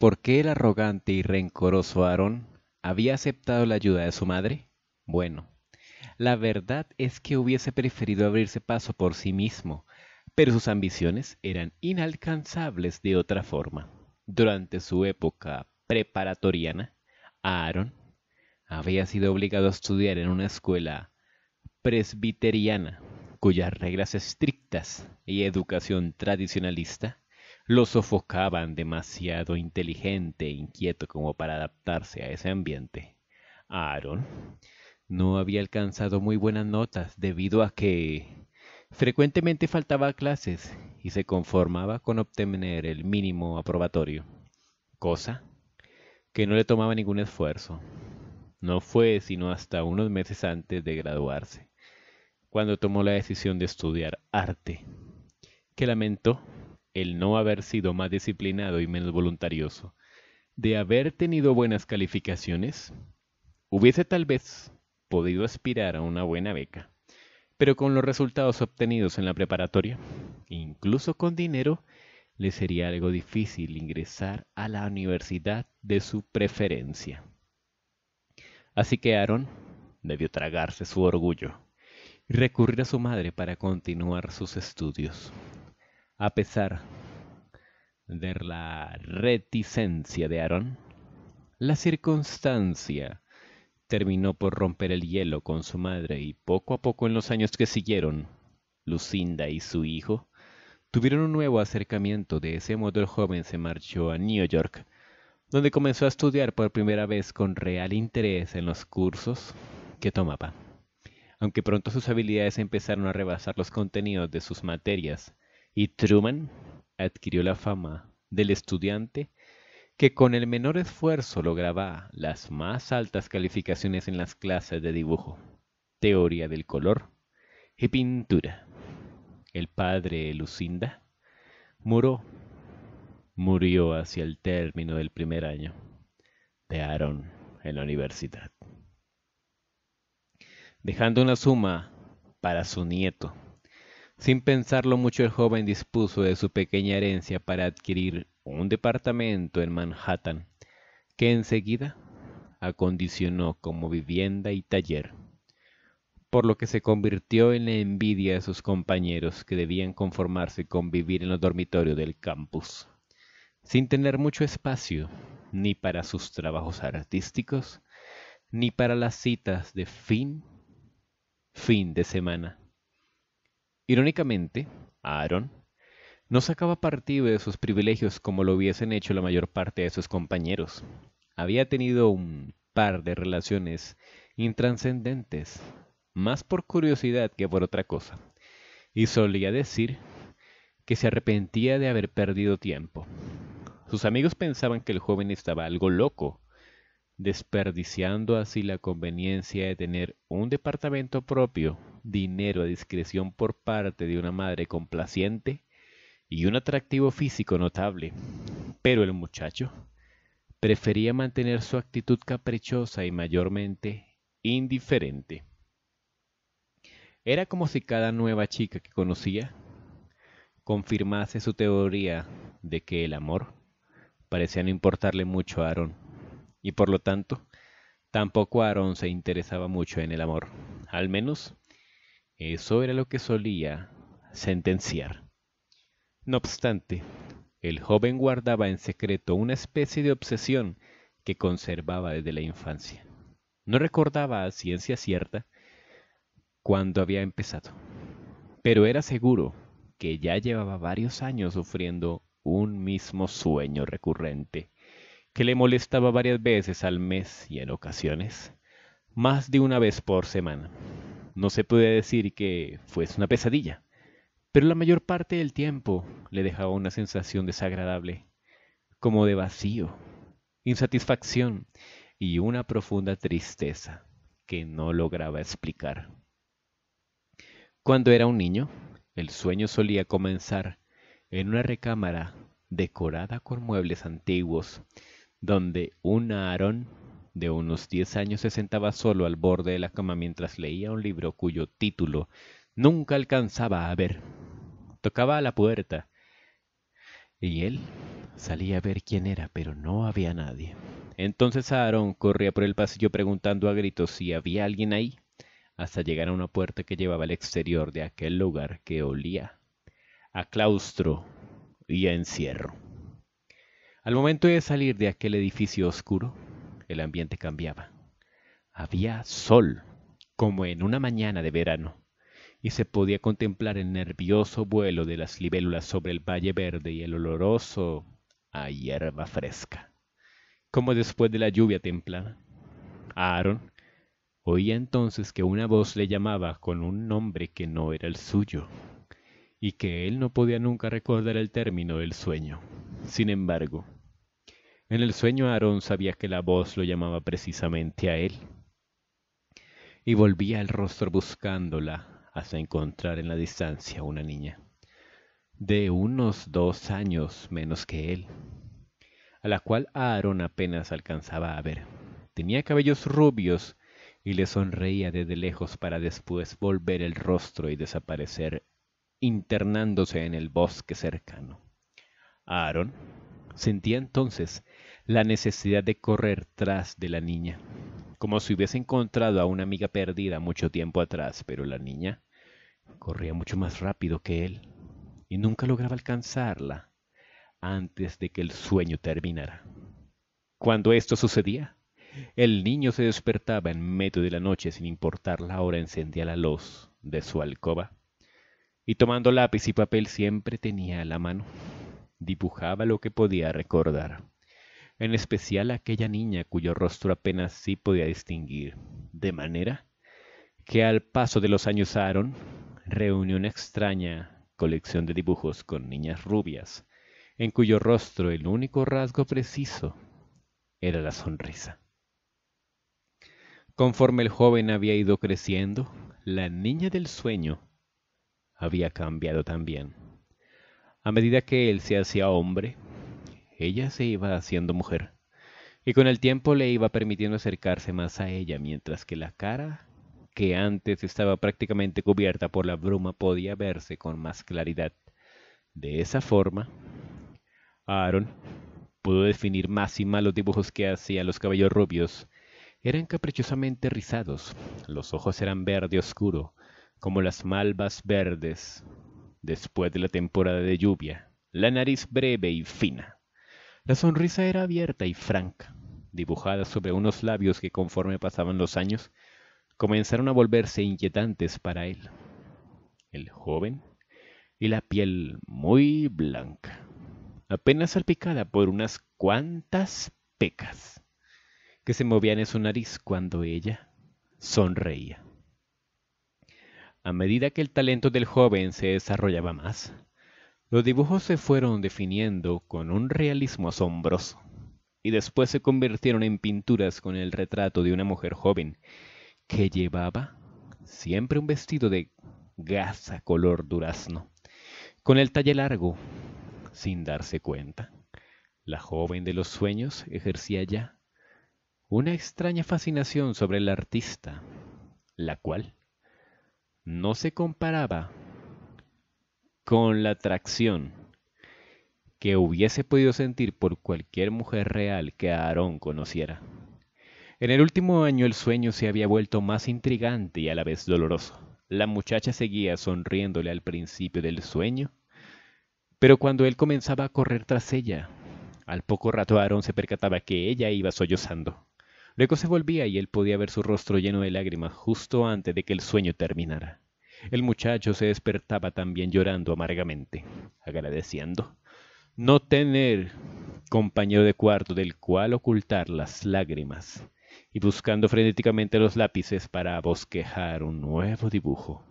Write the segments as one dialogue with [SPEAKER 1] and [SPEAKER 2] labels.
[SPEAKER 1] ¿Por qué el arrogante y rencoroso Aarón había aceptado la ayuda de su madre? Bueno, la verdad es que hubiese preferido abrirse paso por sí mismo, pero sus ambiciones eran inalcanzables de otra forma. Durante su época preparatoriana, Aaron había sido obligado a estudiar en una escuela presbiteriana cuyas reglas estrictas y educación tradicionalista lo sofocaban demasiado inteligente e inquieto como para adaptarse a ese ambiente. Aaron no había alcanzado muy buenas notas debido a que frecuentemente faltaba a clases y se conformaba con obtener el mínimo aprobatorio, cosa que no le tomaba ningún esfuerzo. No fue sino hasta unos meses antes de graduarse, cuando tomó la decisión de estudiar arte, que lamentó el no haber sido más disciplinado y menos voluntarioso, de haber tenido buenas calificaciones, hubiese tal vez podido aspirar a una buena beca, pero con los resultados obtenidos en la preparatoria, incluso con dinero, le sería algo difícil ingresar a la universidad de su preferencia. Así que Aaron debió tragarse su orgullo y recurrir a su madre para continuar sus estudios. A pesar de la reticencia de Aaron, la circunstancia terminó por romper el hielo con su madre y poco a poco en los años que siguieron, Lucinda y su hijo tuvieron un nuevo acercamiento. De ese modo el joven se marchó a New York, donde comenzó a estudiar por primera vez con real interés en los cursos que tomaba. Aunque pronto sus habilidades empezaron a rebasar los contenidos de sus materias, y Truman adquirió la fama del estudiante que con el menor esfuerzo lograba las más altas calificaciones en las clases de dibujo, teoría del color y pintura. El padre Lucinda murió, murió hacia el término del primer año de Aaron en la universidad, dejando una suma para su nieto sin pensarlo mucho, el joven dispuso de su pequeña herencia para adquirir un departamento en Manhattan, que enseguida acondicionó como vivienda y taller, por lo que se convirtió en la envidia de sus compañeros que debían conformarse con vivir en los dormitorios del campus, sin tener mucho espacio ni para sus trabajos artísticos, ni para las citas de fin, fin de semana Irónicamente, Aaron no sacaba partido de sus privilegios como lo hubiesen hecho la mayor parte de sus compañeros. Había tenido un par de relaciones intranscendentes, más por curiosidad que por otra cosa, y solía decir que se arrepentía de haber perdido tiempo. Sus amigos pensaban que el joven estaba algo loco, desperdiciando así la conveniencia de tener un departamento propio, dinero a discreción por parte de una madre complaciente y un atractivo físico notable. Pero el muchacho prefería mantener su actitud caprichosa y mayormente indiferente. Era como si cada nueva chica que conocía confirmase su teoría de que el amor parecía no importarle mucho a Aaron y por lo tanto tampoco Aaron se interesaba mucho en el amor. Al menos eso era lo que solía sentenciar. No obstante, el joven guardaba en secreto una especie de obsesión que conservaba desde la infancia. No recordaba a ciencia cierta cuándo había empezado, pero era seguro que ya llevaba varios años sufriendo un mismo sueño recurrente que le molestaba varias veces al mes y en ocasiones más de una vez por semana. No se puede decir que fuese una pesadilla, pero la mayor parte del tiempo le dejaba una sensación desagradable, como de vacío, insatisfacción y una profunda tristeza que no lograba explicar. Cuando era un niño, el sueño solía comenzar en una recámara decorada con muebles antiguos donde un Aarón de unos 10 años se sentaba solo al borde de la cama mientras leía un libro cuyo título nunca alcanzaba a ver. Tocaba a la puerta y él salía a ver quién era, pero no había nadie. Entonces Aarón corría por el pasillo preguntando a gritos si había alguien ahí, hasta llegar a una puerta que llevaba al exterior de aquel lugar que olía a claustro y a encierro. Al momento de salir de aquel edificio oscuro, el ambiente cambiaba. Había sol, como en una mañana de verano, y se podía contemplar el nervioso vuelo de las libélulas sobre el valle verde y el oloroso a hierba fresca, como después de la lluvia templada. Aaron oía entonces que una voz le llamaba con un nombre que no era el suyo, y que él no podía nunca recordar el término del sueño. Sin embargo, en el sueño Aarón sabía que la voz lo llamaba precisamente a él. Y volvía el rostro buscándola hasta encontrar en la distancia una niña, de unos dos años menos que él, a la cual Aarón apenas alcanzaba a ver. Tenía cabellos rubios y le sonreía desde lejos para después volver el rostro y desaparecer, internándose en el bosque cercano. Aarón... Sentía entonces la necesidad de correr tras de la niña, como si hubiese encontrado a una amiga perdida mucho tiempo atrás, pero la niña corría mucho más rápido que él y nunca lograba alcanzarla antes de que el sueño terminara. Cuando esto sucedía, el niño se despertaba en medio de la noche sin importar la hora, encendía la luz de su alcoba y tomando lápiz y papel siempre tenía a la mano dibujaba lo que podía recordar. En especial aquella niña cuyo rostro apenas sí podía distinguir, de manera que al paso de los años Aaron reunió una extraña colección de dibujos con niñas rubias, en cuyo rostro el único rasgo preciso era la sonrisa. Conforme el joven había ido creciendo, la niña del sueño había cambiado también. A medida que él se hacía hombre, ella se iba haciendo mujer, y con el tiempo le iba permitiendo acercarse más a ella, mientras que la cara, que antes estaba prácticamente cubierta por la bruma, podía verse con más claridad. De esa forma, Aaron pudo definir más y más los dibujos que hacía los cabellos rubios. Eran caprichosamente rizados, los ojos eran verde oscuro, como las malvas verdes después de la temporada de lluvia, la nariz breve y fina. La sonrisa era abierta y franca, dibujada sobre unos labios que conforme pasaban los años comenzaron a volverse inquietantes para él. El joven y la piel muy blanca, apenas salpicada por unas cuantas pecas que se movían en su nariz cuando ella sonreía. A medida que el talento del joven se desarrollaba más, los dibujos se fueron definiendo con un realismo asombroso, y después se convirtieron en pinturas con el retrato de una mujer joven que llevaba siempre un vestido de gasa color durazno, con el talle largo, sin darse cuenta. La joven de los sueños ejercía ya una extraña fascinación sobre el artista, la cual no se comparaba con la atracción que hubiese podido sentir por cualquier mujer real que Aarón conociera. En el último año el sueño se había vuelto más intrigante y a la vez doloroso. La muchacha seguía sonriéndole al principio del sueño, pero cuando él comenzaba a correr tras ella, al poco rato Aarón se percataba que ella iba sollozando. Luego se volvía y él podía ver su rostro lleno de lágrimas justo antes de que el sueño terminara. El muchacho se despertaba también llorando amargamente, agradeciendo no tener compañero de cuarto del cual ocultar las lágrimas y buscando frenéticamente los lápices para bosquejar un nuevo dibujo.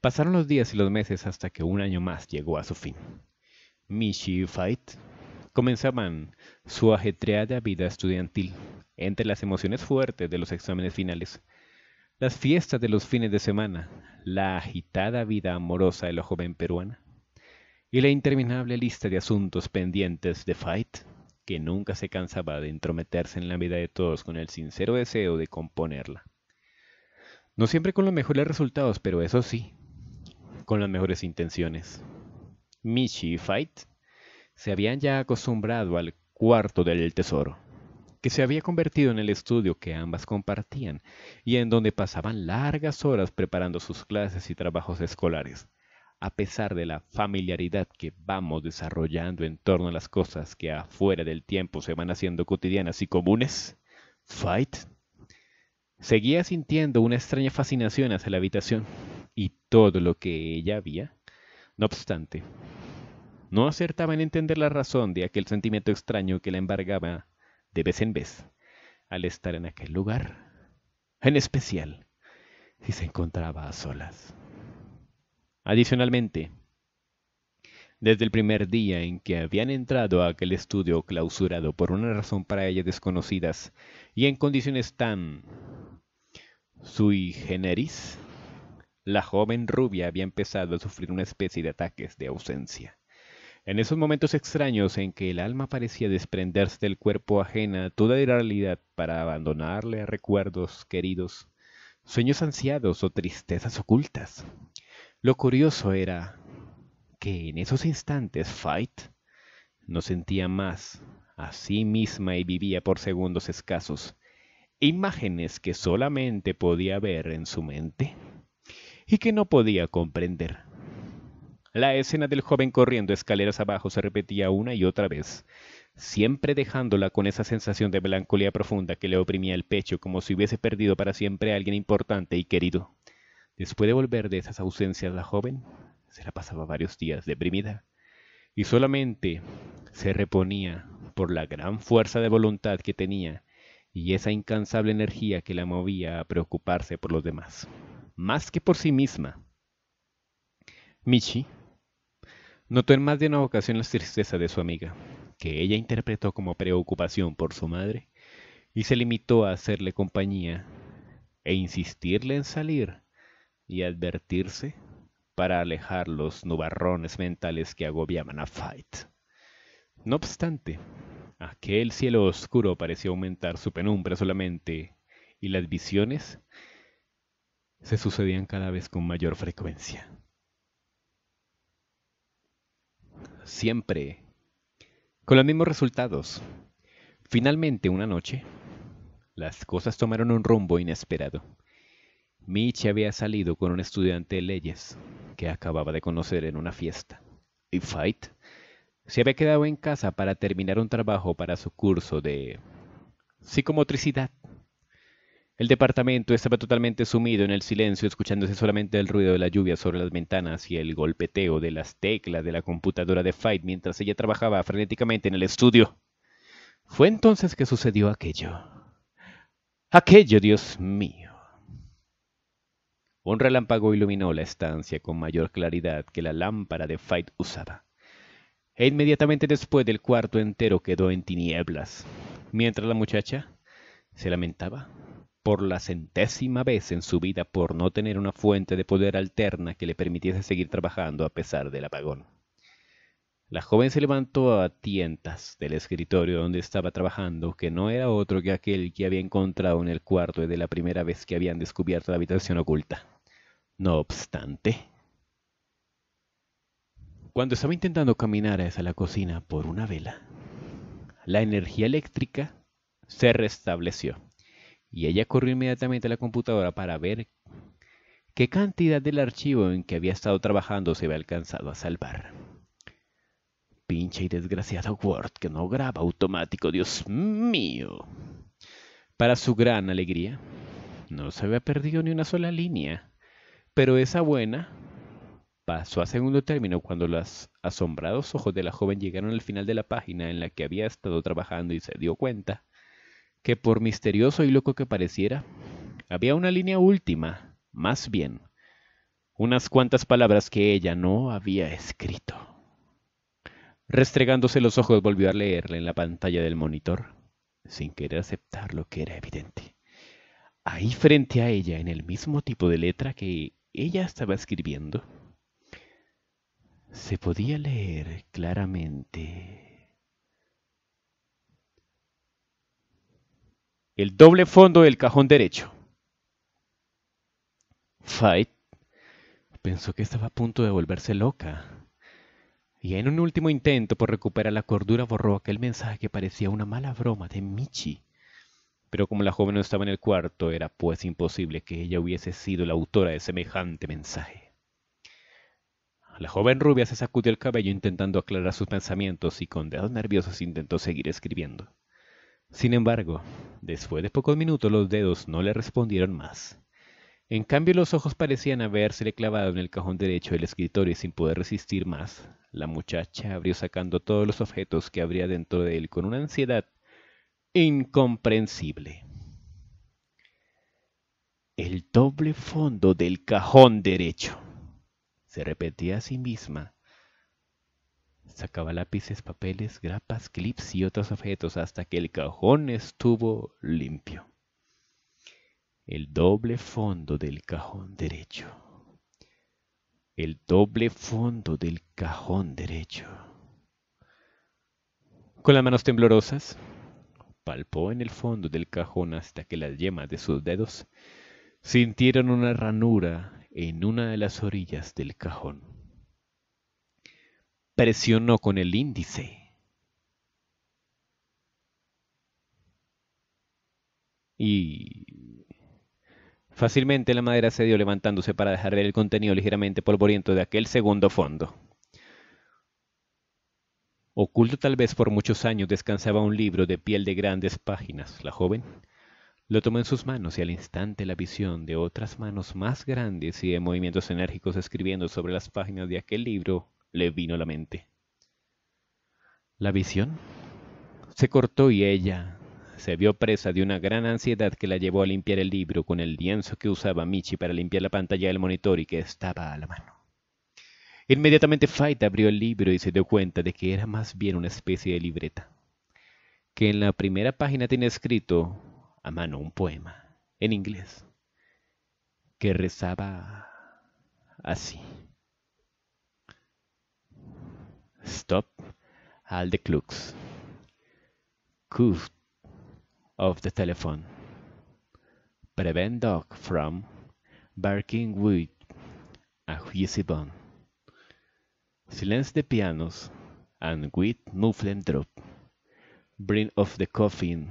[SPEAKER 1] Pasaron los días y los meses hasta que un año más llegó a su fin. Michi Fight comenzaban su ajetreada vida estudiantil, entre las emociones fuertes de los exámenes finales, las fiestas de los fines de semana, la agitada vida amorosa de la joven peruana y la interminable lista de asuntos pendientes de Fight, que nunca se cansaba de entrometerse en la vida de todos con el sincero deseo de componerla. No siempre con los mejores resultados, pero eso sí, con las mejores intenciones. Michi y Fight se habían ya acostumbrado al cuarto del tesoro, que se había convertido en el estudio que ambas compartían y en donde pasaban largas horas preparando sus clases y trabajos escolares, a pesar de la familiaridad que vamos desarrollando en torno a las cosas que afuera del tiempo se van haciendo cotidianas y comunes. Fight. Seguía sintiendo una extraña fascinación hacia la habitación y todo lo que ella había. No obstante, no acertaba en entender la razón de aquel sentimiento extraño que la embargaba de vez en vez al estar en aquel lugar, en especial si se encontraba a solas. Adicionalmente, desde el primer día en que habían entrado a aquel estudio clausurado por una razón para ella desconocidas y en condiciones tan sui generis, la joven rubia había empezado a sufrir una especie de ataques de ausencia. En esos momentos extraños en que el alma parecía desprenderse del cuerpo ajena toda realidad para abandonarle a recuerdos queridos, sueños ansiados o tristezas ocultas. Lo curioso era que en esos instantes Fight no sentía más a sí misma y vivía por segundos escasos imágenes que solamente podía ver en su mente y que no podía comprender. La escena del joven corriendo escaleras abajo se repetía una y otra vez, siempre dejándola con esa sensación de melancolía profunda que le oprimía el pecho como si hubiese perdido para siempre a alguien importante y querido. Después de volver de esas ausencias, la joven se la pasaba varios días deprimida y solamente se reponía por la gran fuerza de voluntad que tenía y esa incansable energía que la movía a preocuparse por los demás, más que por sí misma. Michi Notó en más de una ocasión la tristeza de su amiga, que ella interpretó como preocupación por su madre, y se limitó a hacerle compañía e insistirle en salir y advertirse para alejar los nubarrones mentales que agobiaban a Fight. No obstante, aquel cielo oscuro parecía aumentar su penumbra solamente y las visiones se sucedían cada vez con mayor frecuencia. siempre, con los mismos resultados. Finalmente, una noche, las cosas tomaron un rumbo inesperado. Mitch había salido con un estudiante de leyes que acababa de conocer en una fiesta. Y Fight se había quedado en casa para terminar un trabajo para su curso de psicomotricidad el departamento estaba totalmente sumido en el silencio, escuchándose solamente el ruido de la lluvia sobre las ventanas y el golpeteo de las teclas de la computadora de Fight mientras ella trabajaba frenéticamente en el estudio. Fue entonces que sucedió aquello. Aquello, Dios mío. Un relámpago iluminó la estancia con mayor claridad que la lámpara de Fight usaba. E inmediatamente después del cuarto entero quedó en tinieblas, mientras la muchacha se lamentaba por la centésima vez en su vida por no tener una fuente de poder alterna que le permitiese seguir trabajando a pesar del apagón. La joven se levantó a tientas del escritorio donde estaba trabajando, que no era otro que aquel que había encontrado en el cuarto de la primera vez que habían descubierto la habitación oculta. No obstante, cuando estaba intentando caminar hacia la cocina por una vela, la energía eléctrica se restableció y ella corrió inmediatamente a la computadora para ver qué cantidad del archivo en que había estado trabajando se había alcanzado a salvar. Pinche y desgraciado Word que no graba automático, Dios mío. Para su gran alegría, no se había perdido ni una sola línea, pero esa buena pasó a segundo término cuando los asombrados ojos de la joven llegaron al final de la página en la que había estado trabajando y se dio cuenta que por misterioso y loco que pareciera, había una línea última, más bien, unas cuantas palabras que ella no había escrito. Restregándose los ojos volvió a leerla en la pantalla del monitor, sin querer aceptar lo que era evidente. Ahí frente a ella, en el mismo tipo de letra que ella estaba escribiendo, se podía leer claramente el doble fondo del cajón derecho. Fight pensó que estaba a punto de volverse loca. Y en un último intento por recuperar la cordura borró aquel mensaje que parecía una mala broma de Michi. Pero como la joven no estaba en el cuarto, era pues imposible que ella hubiese sido la autora de semejante mensaje. La joven rubia se sacudió el cabello intentando aclarar sus pensamientos y con dedos nerviosos intentó seguir escribiendo. Sin embargo, después de pocos minutos los dedos no le respondieron más. En cambio los ojos parecían habérsele clavado en el cajón derecho del escritorio y sin poder resistir más, la muchacha abrió sacando todos los objetos que habría dentro de él con una ansiedad incomprensible. El doble fondo del cajón derecho. Se repetía a sí misma Sacaba lápices, papeles, grapas, clips y otros objetos hasta que el cajón estuvo limpio. El doble fondo del cajón derecho. El doble fondo del cajón derecho. Con las manos temblorosas, palpó en el fondo del cajón hasta que las yemas de sus dedos sintieron una ranura en una de las orillas del cajón presionó con el índice. Y fácilmente la madera se dio levantándose para dejar ver el contenido ligeramente polvoriento de aquel segundo fondo. Oculto tal vez por muchos años descansaba un libro de piel de grandes páginas. La joven lo tomó en sus manos y al instante la visión de otras manos más grandes y de movimientos enérgicos escribiendo sobre las páginas de aquel libro le vino a la mente. La visión se cortó y ella se vio presa de una gran ansiedad que la llevó a limpiar el libro con el lienzo que usaba Michi para limpiar la pantalla del monitor y que estaba a la mano. Inmediatamente Faita abrió el libro y se dio cuenta de que era más bien una especie de libreta, que en la primera página tenía escrito a mano un poema, en inglés, que rezaba así. stop all the clucks. cough of the telephone prevent dog from barking with a juicy bone silence the pianos and with muffled drop bring off the coffin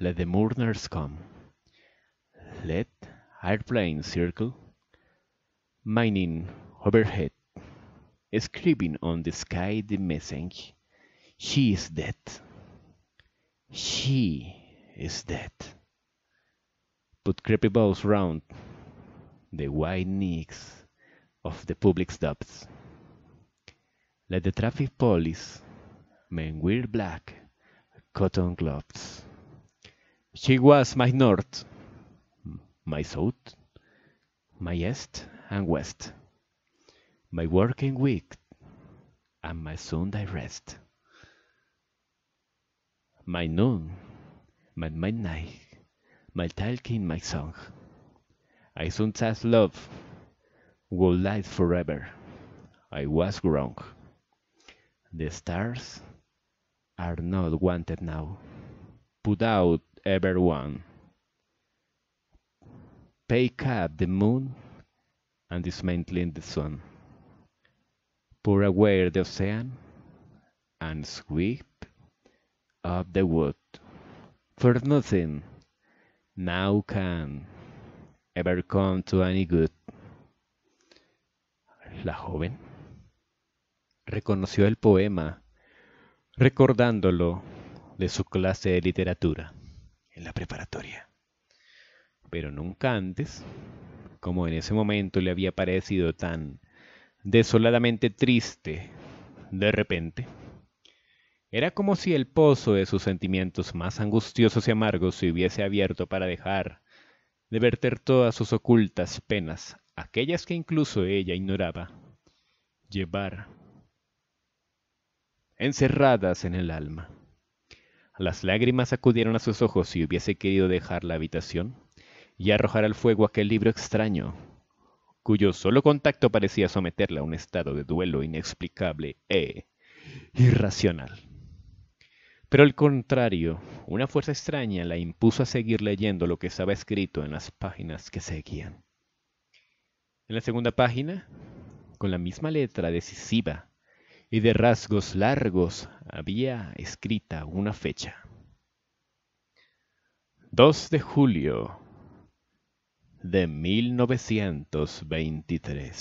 [SPEAKER 1] let the mourners come let airplanes circle mining overhead scribbling on the sky the message She is dead. She is dead. Put creepy balls round the white necks of the public stops. Let the traffic police men wear black cotton gloves. She was my north, my south, my east and west my working week, and my Sunday rest. My noon, my midnight, my talking, my song. I sometimes love will last forever. I was wrong. The stars are not wanted now. Put out everyone. Take up the moon and dismantling the sun. pour the ocean and sweep up the wood. For nothing now can ever come to any good. La joven reconoció el poema, recordándolo de su clase de literatura en la preparatoria. Pero nunca antes, como en ese momento le había parecido tan desoladamente triste, de repente. Era como si el pozo de sus sentimientos más angustiosos y amargos se hubiese abierto para dejar de verter todas sus ocultas penas, aquellas que incluso ella ignoraba, llevar encerradas en el alma. Las lágrimas acudieron a sus ojos si hubiese querido dejar la habitación y arrojar al fuego aquel libro extraño, cuyo solo contacto parecía someterla a un estado de duelo inexplicable e irracional. Pero al contrario, una fuerza extraña la impuso a seguir leyendo lo que estaba escrito en las páginas que seguían. En la segunda página, con la misma letra decisiva y de rasgos largos, había escrita una fecha. 2 de julio de 1923.